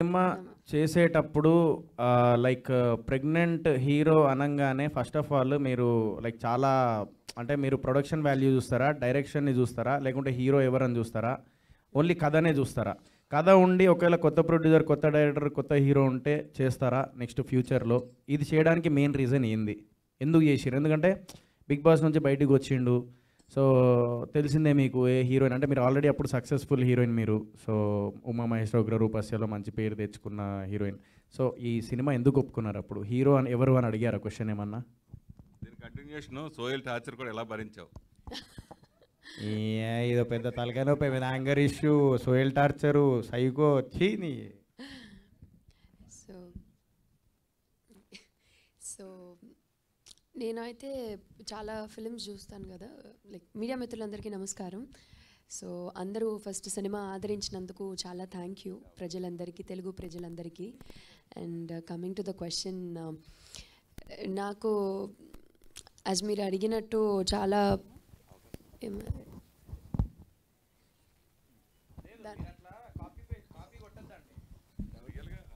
cinema చేసేటప్పుడు like pregnant hero అనగానే first of all మీరు లైక్ చాలా అంటే మీరు ప్రొడక్షన్ వాల్యూ చూస్తారా డైరెక్షన్ని చూస్తారా లేకుంటే హీరో ఎవరని చూస్తారా ఓన్లీ కథనే చూస్తారా కథ ఉండి ఒకవేళ కొత్త ప్రొడ్యూసర్ కొత్త డైరెక్టర్ కొత్త హీరో ఉంటే చేస్తారా నెక్స్ట్ ఫ్యూచర్లో ఇది చేయడానికి మెయిన్ రీజన్ ఏంది ఎందుకు చేసిరు ఎందుకంటే బిగ్ బాస్ నుంచి బయటకు వచ్చిండు సో తెలిసిందే మీకు ఏ హీరోయిన్ అంటే మీరు ఆల్రెడీ అప్పుడు సక్సెస్ఫుల్ హీరోయిన్ మీరు సో ఉమా మహేశ్వర ఉగ్ర రూపాస్యలో మంచి పేరు తెచ్చుకున్న హీరోయిన్ సో ఈ సినిమా ఎందుకు ఒప్పుకున్నారు అప్పుడు హీరో అని ఎవరు అని అడిగారు క్వశ్చన్ ఏమన్నా దీని కంటిన్యూషన్ సోయల్ టార్చర్ కూడా ఎలా భరించావు ఏదో పెద్ద తలకాయనో మీద యాంగర్ ఇష్యూ సోయల్ టార్చరు సైకో చీని సో సో నేనైతే చాలా ఫిలిమ్స్ చూస్తాను కదా లైక్ మీడియా మిత్రులందరికీ నమస్కారం సో అందరూ ఫస్ట్ సినిమా ఆదరించినందుకు చాలా థ్యాంక్ యూ ప్రజలందరికీ తెలుగు ప్రజలందరికీ and coming to the question నాకు అజ్ మీరు అడిగినట్టు చాలా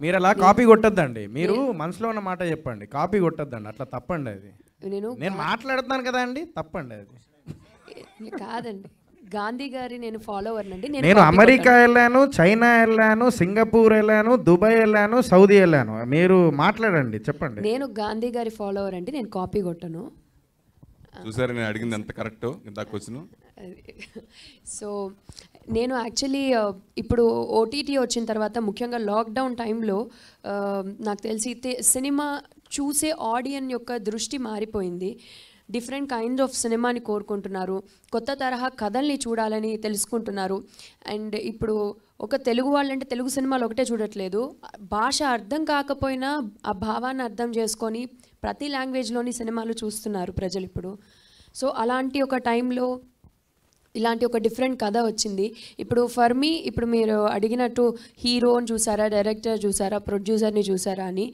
మీరు అలా కాపీ కొట్టద్దండి మీరు మనసులో ఉన్న మాట చెప్పండి కాపీ కొట్టద్దండి అట్లా తప్పండి అది నేను నేను మాట్లాడుతున్నాను కదా అండి తప్పండి అది కాదండి గాంధీ గారి నేను ఫాలోవర్ అండి నేను అమెరికా వెళ్ళాను చైనా వెళ్ళాను సింగపూర్ వెళ్ళాను దుబాయ్ వెళ్ళాను సౌదీ వెళ్ళాను మీరు మాట్లాడండి చెప్పండి నేను గాంధీ గారి ఫాలోవర్ అండి నేను కాపీ కొట్టను చూసారు నేను అడిగింది ఎంత కరెక్ట్ ఇంత క్వశ్చన్ సో నేను యాక్చువల్లీ uh, ఇప్పుడు ఓటీటీ వచ్చిన తర్వాత ముఖ్యంగా లాక్డౌన్ టైంలో uh, నాకు తెలిసి సినిమా చూసే ఆడియన్ యొక్క దృష్టి మారిపోయింది డిఫరెంట్ కైండ్స్ ఆఫ్ సినిమాని కోరుకుంటున్నారు కొత్త తరహా కథల్ని చూడాలని తెలుసుకుంటున్నారు అండ్ ఇప్పుడు ఒక తెలుగు వాళ్ళంటే తెలుగు సినిమాలు ఒకటే చూడట్లేదు భాష అర్థం కాకపోయినా ఆ భావాన్ని అర్థం చేసుకొని ప్రతి లాంగ్వేజ్లోని సినిమాలు చూస్తున్నారు ప్రజలు ఇప్పుడు సో అలాంటి ఒక టైంలో ఇలాంటి ఒక డిఫరెంట్ కథ వచ్చింది ఇప్పుడు ఫర్ మీ ఇప్పుడు మీరు అడిగినట్టు హీరోని చూసారా డైరెక్టర్ చూసారా ప్రొడ్యూసర్ని చూసారా అని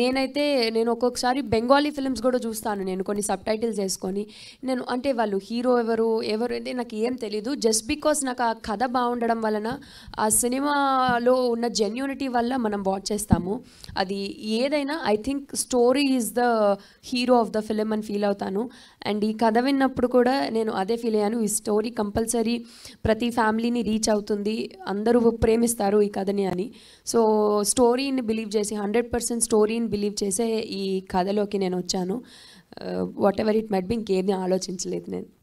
నేనైతే నేను ఒక్కొక్కసారి బెంగాలీ ఫిల్మ్స్ కూడా చూస్తాను నేను కొన్ని సబ్ టైటిల్స్ వేసుకొని నేను అంటే వాళ్ళు హీరో ఎవరు ఎవరు అంటే నాకు ఏం తెలీదు జస్ట్ బికాస్ నాకు ఆ కథ బాగుండడం వలన ఆ సినిమాలో ఉన్న జెన్యూనిటీ వల్ల మనం వాచ్ చేస్తాము అది ఏదైనా I think story is the hero of the film అని ఫీల్ అవుతాను అండ్ ఈ కథ విన్నప్పుడు కూడా నేను అదే ఫీల్ అయ్యాను ఈ స్టోరీ కంపల్సరీ ప్రతి ఫ్యామిలీని రీచ్ అవుతుంది అందరూ ప్రేమిస్తారు ఈ కథని అని సో స్టోరీని బిలీవ్ చేసి హండ్రెడ్ పర్సెంట్ స్టోరీని బిలీవ్ చేసే ఈ కథలోకి నేను వచ్చాను whatever it might be ఇంకేది ఆలోచించలేదు నేను